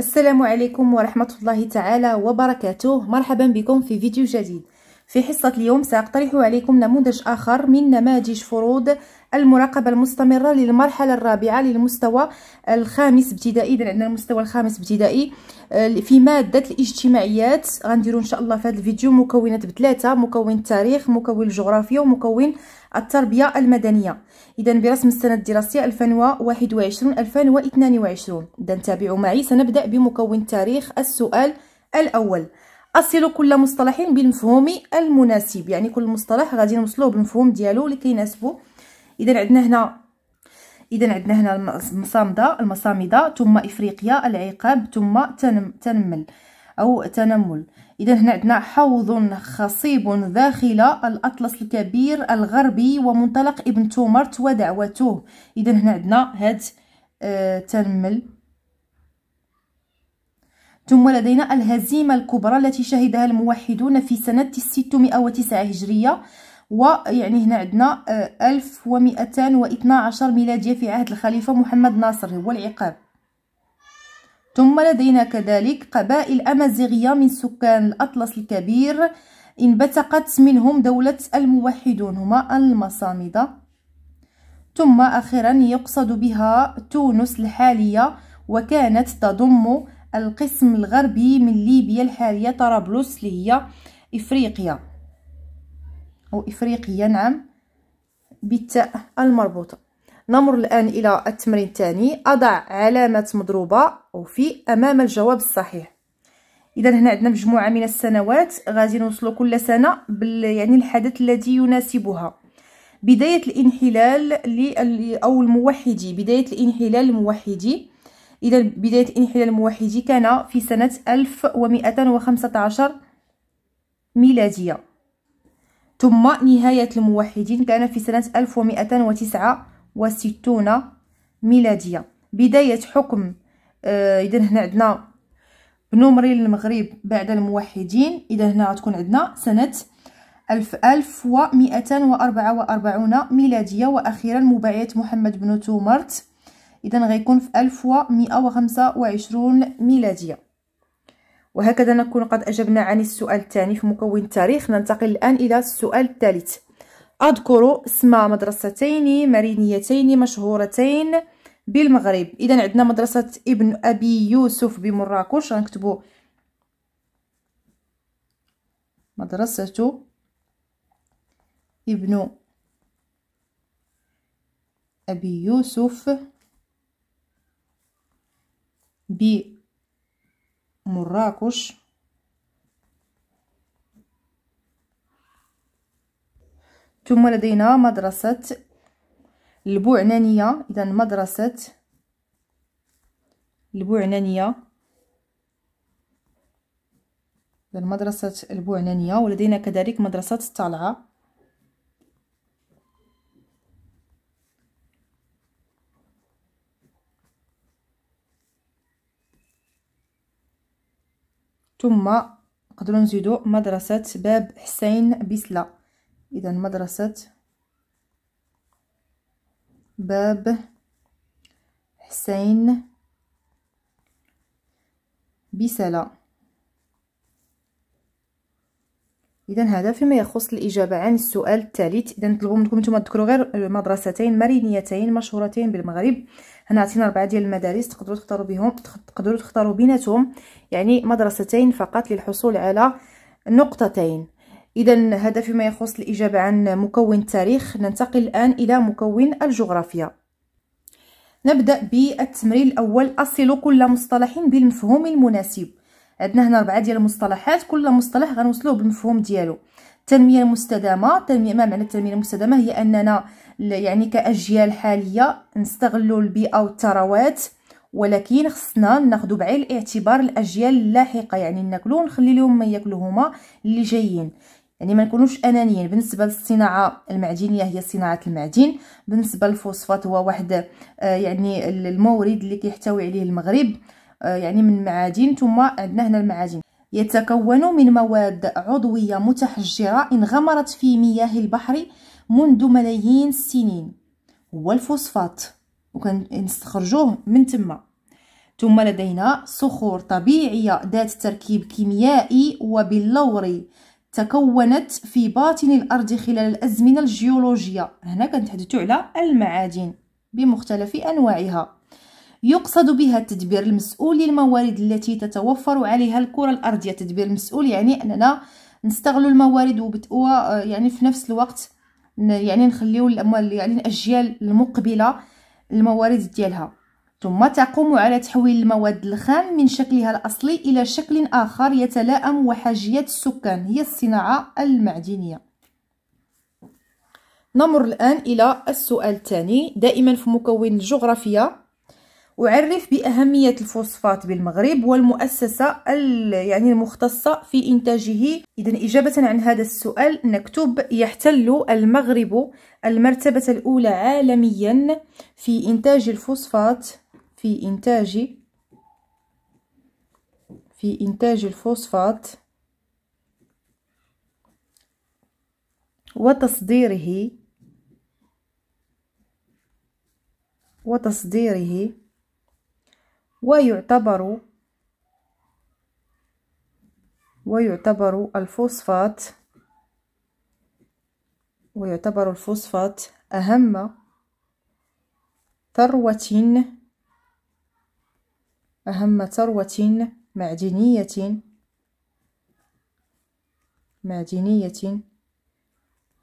السلام عليكم ورحمة الله تعالى وبركاته مرحبا بكم في فيديو جديد في حصة اليوم سأقترح عليكم نموذج آخر من نماذج فروض المراقبة المستمرة للمرحلة الرابعة للمستوى الخامس ابتدائي إذا عندنا المستوى الخامس ابتدائي آه، في مادة الاجتماعيات غنديرو إن شاء الله في هذا الفيديو مكونات بثلاثة مكون التاريخ مكون الجغرافيا ومكون التربية المدنية إذا برسم السنة الدراسية 2021 2022 إذا تابعوا معي سنبدأ بمكون التاريخ السؤال الأول اصل كل مصطلح بالمفهوم المناسب يعني كل مصطلح غادي نوصلوه بالمفهوم ديالو اللي كيناسبو اذا عندنا هنا اذا عندنا هنا المصامده المصامده ثم افريقيا العقاب ثم تنم تنمل او تنمل اذا هنا عندنا حوض خصيب داخل الاطلس الكبير الغربي ومنطلق ابن تومرت ودعوته اذا هنا عندنا هاد آه تنمل ثم لدينا الهزيمة الكبرى التي شهدها الموحدون في سنة 609 هجرية ويعني هنا عندنا 1212 آه، ميلادية في عهد الخليفة محمد ناصر هو العقاب ثم لدينا كذلك قبائل أمازيغية من سكان الأطلس الكبير انبثقت منهم دولة الموحدون هما المصامدة ثم أخيرا يقصد بها تونس الحالية وكانت تضم القسم الغربي من ليبيا الحالية طرابلس اللي هي إفريقيا أو إفريقيا نعم بالتاء المربوطة نمر الآن إلى التمرين الثاني أضع علامة مضروبة وفي أمام الجواب الصحيح إذا هنا عندنا مجموعة من السنوات غادي نوصلوا كل سنة بال يعني الحدث الذي يناسبها بداية الانحلال أو الموحدي بداية الانحلال الموحدي إلى بداية الانحلال الموحدي كان في سنة 1215 ميلادية ثم نهاية الموحدين كان في سنة 1269 ميلادية بداية حكم آه إذا هنا عندنا بنمري المغرب بعد الموحدين إذا هنا غتكون عندنا سنة 1244 ميلادية وأخيرا مبايعة محمد بن تومرت اذا غيكون في 1125 ميلاديه وهكذا نكون قد اجبنا عن السؤال الثاني في مكون التاريخ ننتقل الان الى السؤال الثالث اذكر اسم مدرستين مرينيتين مشهورتين بالمغرب اذا عندنا مدرسه ابن ابي يوسف بمراكش غنكتبوا مدرسه ابن أبي يوسف بمراكش ثم لدينا مدرسة البوعنانية إذا مدرسة البوعنانية إذا مدرسة البوعنانية ولدينا كذلك مدرسة الطالعة ثم نقدروا نزيدو مدرسة باب حسين بسلا إذا مدرسة باب حسين بسلا اذا هذا فيما يخص الاجابه عن السؤال الثالث اذا نطلبوا منكم نتوما تذكروا غير مدرستين مرينيتين مشهورتين بالمغرب هنا عطينا اربعه ديال المدارس تقدروا تختاروا بهم تقدروا تختاروا بيناتهم يعني مدرستين فقط للحصول على نقطتين اذا هذا فيما يخص الاجابه عن مكون التاريخ ننتقل الان الى مكون الجغرافيا نبدا بالتمرين الاول اصل كل مصطلح بالمفهوم المناسب عندنا هنا ربعه ديال المصطلحات كل مصطلح غنوصلوه بالمفهوم ديالو التنميه المستدامه التنميه ما معنى التنميه المستدامه هي اننا يعني كاجيال حاليه نستغلوا البيئه والثروات ولكن خصنا ناخذ بعين الاعتبار الاجيال اللاحقه يعني ناكلو ونخلي لهم ما ياكلو هما اللي جايين يعني ما نكونوش انانيين بالنسبه للصناعه المعدنيه هي صناعه المعدن بالنسبه للفوسفات هو واحد آه، يعني المورد اللي كيحتوي عليه المغرب آه، يعني من معادن ثم عندنا هنا المعادن يتكون من مواد عضوية متحجرة انغمرت في مياه البحر منذ ملايين السنين هو الفوسفات وكنستخرجوه من تما ثم لدينا صخور طبيعية ذات تركيب كيميائي وبلوري تكونت في باطن الأرض خلال الأزمنة الجيولوجية هنا كنتحدثوا على المعادن بمختلف أنواعها يقصد بها التدبير المسؤول للموارد التي تتوفر عليها الكرة الأرضية تدبير المسؤول يعني أننا نستغل الموارد وبتقوى يعني في نفس الوقت يعني نخليو الأموال يعني الأجيال المقبلة الموارد ديالها ثم تقوم على تحويل المواد الخام من شكلها الأصلي إلى شكل آخر يتلائم وحاجيات السكان هي الصناعة المعدنية نمر الآن إلى السؤال الثاني دائما في مكون الجغرافيا أعرف بأهمية الفوسفات بالمغرب والمؤسسة يعني المختصة في إنتاجه إذا إجابة عن هذا السؤال نكتب يحتل المغرب المرتبة الأولى عالميا في إنتاج الفوسفات في إنتاج في إنتاج الفوسفات وتصديره وتصديره ويعتبر ويعتبر الفوسفات ويعتبر الفوسفات أهم ثروة أهم ثروة معدنية معدنية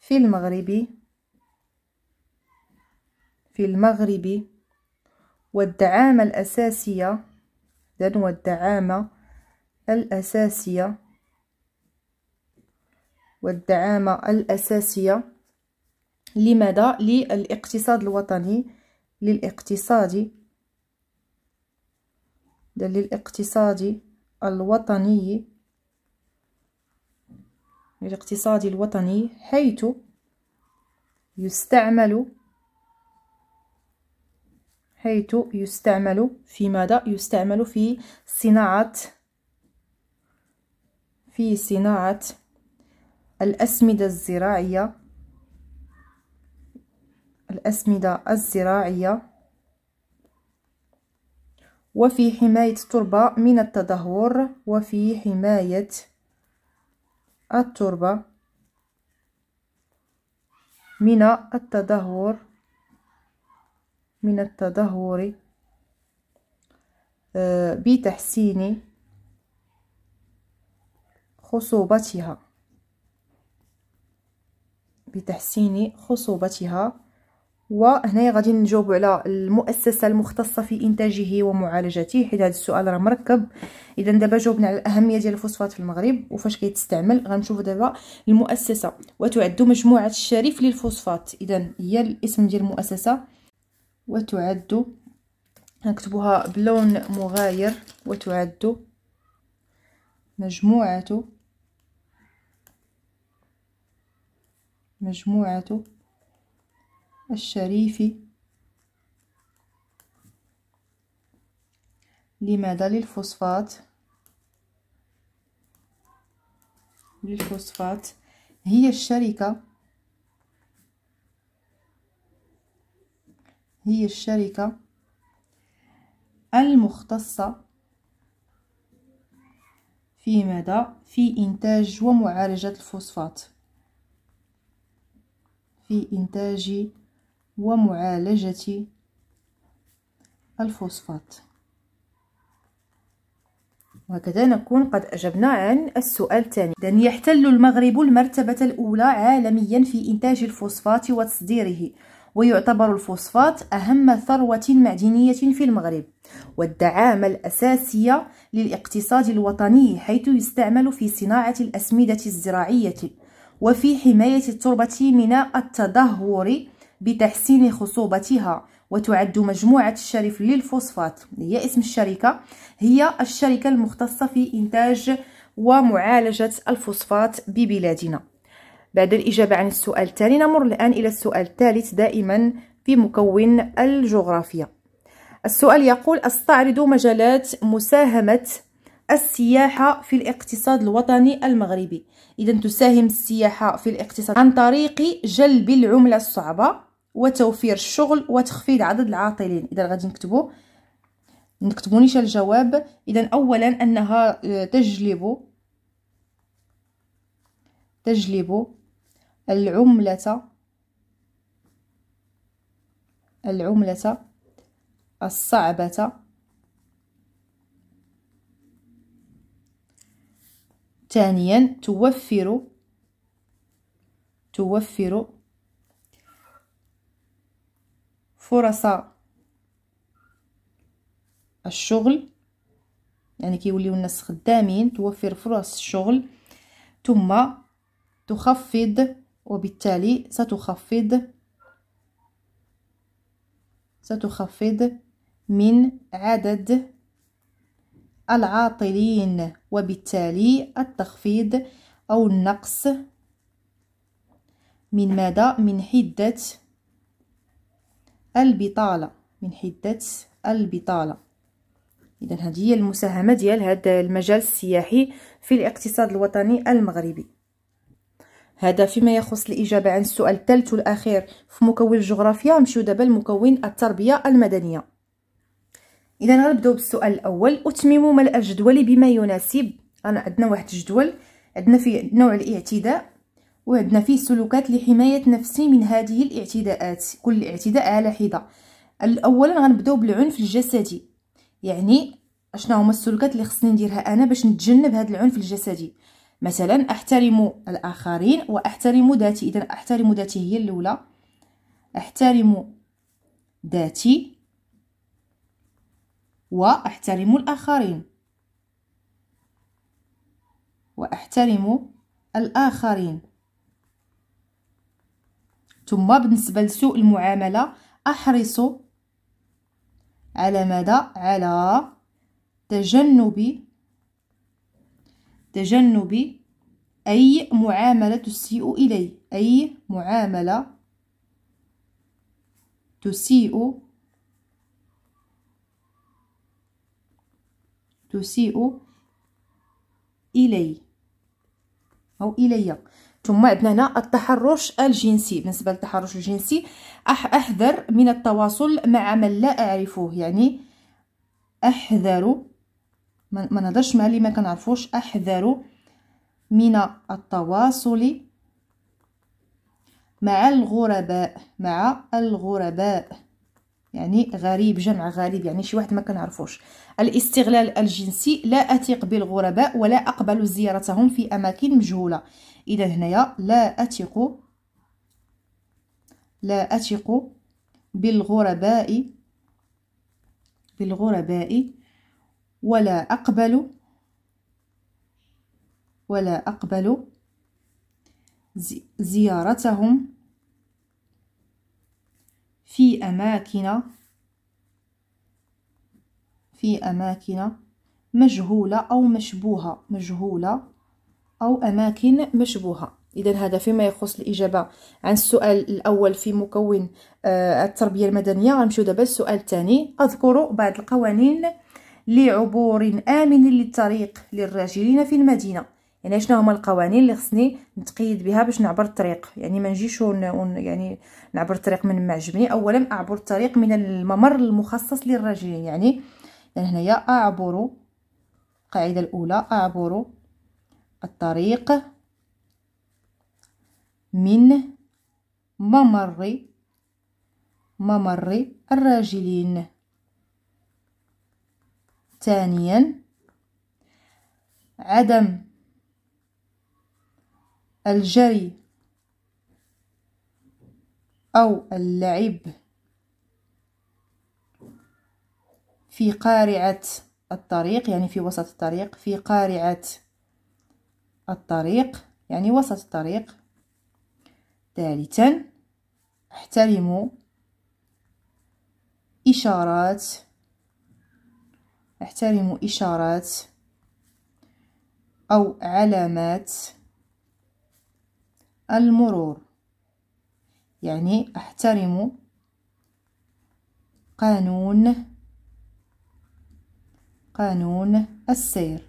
في المغرب في المغرب والدعامة الأساسية إذن والدعامة الأساسية والدعامة الأساسية لماذا للاقتصاد الوطني للاقتصاد للاقتصاد الوطني للاقتصاد الوطني حيث يستعمل حيث يستعمل في ماذا يستعمل في صناعة في صناعة الأسمدة الزراعية الأسمدة الزراعية وفي حماية التربة من التدهور وفي حماية التربة من التدهور من التدهور آه، بتحسين خصوبتها بتحسين خصوبتها وهنا غادي نجاوب على المؤسسه المختصه في انتاجه ومعالجته حيت هذا السؤال راه مركب اذا دابا جاوبنا على الاهميه ديال الفوسفات في المغرب وفاش كيتستعمل غنشوفوا دابا المؤسسه وتعد مجموعه الشريف للفوسفات اذا هي الاسم ديال المؤسسه وتعد نكتبها بلون مغاير وتعد مجموعة مجموعة الشريف لماذا للفوسفات للفوسفات هي الشركة هي الشركة المختصة في ماذا في إنتاج ومعالجة الفوسفات في إنتاج ومعالجة الفوسفات وهكذا نكون قد أجبنا عن السؤال الثاني إذن يحتل المغرب المرتبة الأولى عالميا في إنتاج الفوسفات وتصديره ويعتبر الفوسفات أهم ثروة معدنية في المغرب والدعامة الأساسية للاقتصاد الوطني حيث يستعمل في صناعة الأسمدة الزراعية وفي حماية التربة من التدهور بتحسين خصوبتها وتعد مجموعة الشرف للفوسفات هي اسم الشركة هي الشركة المختصة في إنتاج ومعالجة الفوسفات ببلادنا بعد الإجابة عن السؤال الثاني نمر الآن إلى السؤال الثالث دائما في مكون الجغرافيا السؤال يقول استعرض مجالات مساهمة السياحة في الاقتصاد الوطني المغربي إذا تساهم السياحة في الاقتصاد عن طريق جلب العملة الصعبة وتوفير الشغل وتخفيض عدد العاطلين إذا غادي نكتبو نكتبونيش الجواب إذا أولا أنها آه، تجلب تجلب العملة العملة الصعبة ثانيا توفر توفر فرص الشغل يعني كيوليو الناس خدامين توفر فرص الشغل ثم تخفض وبالتالي ستخفض ستخفض من عدد العاطلين وبالتالي التخفيض أو النقص من ماذا؟ من حدة البطالة من حدة البطالة إذا هذه هي المساهمة ديال هذا المجال السياحي في الاقتصاد الوطني المغربي هذا فيما يخص الإجابة عن السؤال الثالث والأخير في مكون الجغرافيا نمشيو دابا لمكون التربية المدنية إذا غنبداو بالسؤال الأول أتمم ملء الجدول بما يناسب أنا عندنا واحد الجدول عندنا فيه نوع الاعتداء وعندنا فيه سلوكات لحماية نفسي من هذه الاعتداءات كل اعتداء على حدة الأولا غنبداو بالعنف الجسدي يعني اشنا هما السلوكات اللي خصني نديرها انا باش نتجنب هذا العنف الجسدي مثلا احترم الاخرين واحترم ذاتي اذا احترم ذاتي هي الاولى احترم ذاتي واحترم الاخرين واحترم الاخرين ثم بالنسبه لسوء المعامله احرص على ماذا على تجنب تجنب أي معاملة تسيء إلي أي معاملة تسيء تسيء إلي أو إلي ثم عندنا هنا التحرش الجنسي بالنسبة للتحرش الجنسي أحذر من التواصل مع من لا أعرفه يعني أحذر ما مع اللي ما كنعرفوش احذروا من التواصل مع الغرباء مع الغرباء يعني غريب جمع غريب يعني شي واحد ما كنعرفوش الاستغلال الجنسي لا اثق بالغرباء ولا اقبل زيارتهم في اماكن مجهوله اذا هنايا لا اثق لا اثق بالغرباء بالغرباء ولا أقبل ولا أقبل زيارتهم في أماكن في أماكن مجهولة أو مشبوهة مجهولة أو أماكن مشبوهة إذا هذا فيما يخص الإجابة عن السؤال الأول في مكون آه، التربية المدنية غنمشيو دابا السؤال الثاني أذكر بعض القوانين لعبور امن للطريق للراجلين في المدينه يعني شنو هما القوانين اللي خصني نتقيد بها باش نعبر الطريق يعني ما نجيش ون... يعني نعبر الطريق من معجبني اولا اعبر الطريق من الممر المخصص للراجلين يعني يعني هنايا اعبر القاعده الاولى اعبر الطريق من ممر ممر الراجلين ثانيا عدم الجري أو اللعب في قارعة الطريق يعني في وسط الطريق في قارعة الطريق يعني وسط الطريق ثالثا احترموا إشارات احترموا إشارات أو علامات المرور يعني احترم قانون قانون السير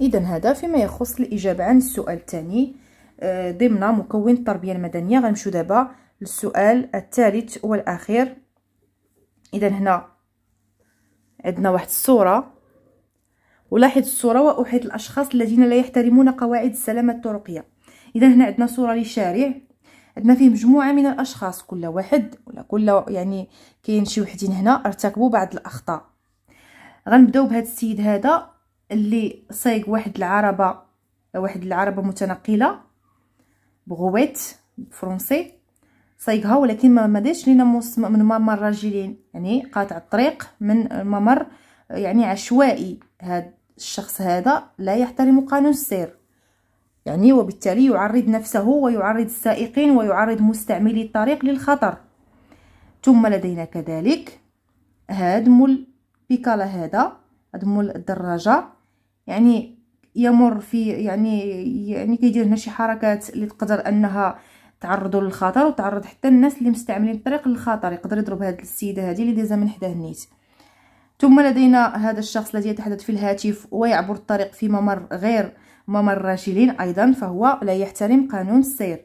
إذا هذا فيما يخص الإجابة عن السؤال الثاني آه، ضمن مكون التربية المدنية غنمشيو دابا للسؤال الثالث والأخير إذا هنا عندنا واحد الصوره ولاحظ الصوره واحيط الاشخاص الذين لا يحترمون قواعد السلامه الطرقيه اذا هنا عندنا صوره لشارع عندنا فيه مجموعه من الاشخاص كل واحد ولا كل يعني كاين شي وحدين هنا ارتكبوا بعض الاخطاء غنبداو بهذا السيد هذا اللي سايق واحد العربه واحد العربه متنقله بغويت فرونسي صيقها ولكن ما مداش لينا من ممر راجلين يعني قاطع الطريق من ممر يعني عشوائي هاد الشخص هذا لا يحترم قانون السير يعني وبالتالي يعرض نفسه ويعرض السائقين ويعرض مستعملي الطريق للخطر ثم لدينا كذلك هاد مول بيكالا هذا هاد مول الدراجة يعني يمر في يعني يعني كيدير هنا شي حركات اللي تقدر انها تعرضوا للخطر وتعرض حتى الناس اللي مستعملين الطريق للخطر يقدر يضرب هاد السيده هذه اللي دازه من حداه النيت ثم لدينا هذا الشخص الذي يتحدث في الهاتف ويعبر الطريق في ممر غير ممر الراجلين ايضا فهو لا يحترم قانون السير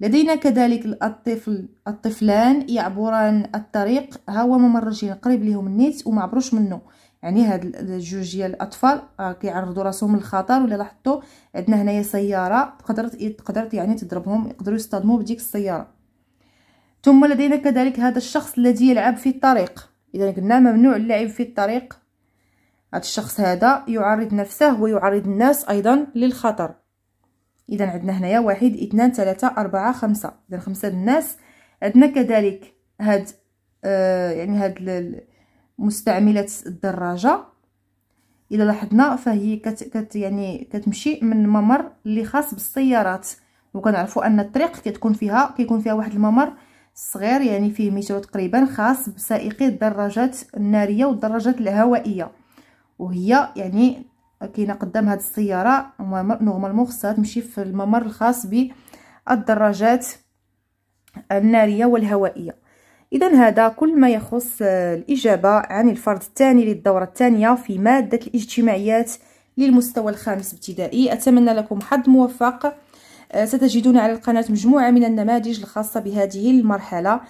لدينا كذلك الطفل الطفلان يعبران الطريق ها هو ممر الراجلين قريب ليهم النيت وما عبروش منه يعني هاد الجوج ديال الاطفال كيعرضوا راسهم للخطر ولا لاحظتوا عندنا هنايا سياره تقدر تقدر يعني تضربهم يقدروا يصطدموا بديك السياره ثم لدينا كذلك هذا الشخص الذي يلعب في الطريق اذا قلنا ممنوع اللعب في الطريق هذا الشخص هذا يعرض نفسه ويعرض الناس ايضا للخطر اذا عندنا هنايا واحد اثنان ثلاثة أربعة خمسة اذا خمسة الناس عندنا كذلك هاد آه يعني هاد مستعمله الدراجه الا لاحظنا فهي كت, كت يعني كتمشي من ممر اللي خاص بالسيارات وكنعرفوا ان الطريق كتكون فيها كيكون فيها واحد الممر صغير يعني فيه مترو تقريبا خاص بسائقي الدراجات الناريه والدراجات الهوائيه وهي يعني كاينه قدام هاد السياره نورمالمون خصها تمشي في الممر الخاص بالدراجات الناريه والهوائيه إذا هذا كل ما يخص آه، الإجابة عن الفرض الثاني للدورة الثانية في مادة الاجتماعيات للمستوى الخامس ابتدائي أتمنى لكم حظ موفق آه، ستجدون على القناة مجموعة من النماذج الخاصة بهذه المرحلة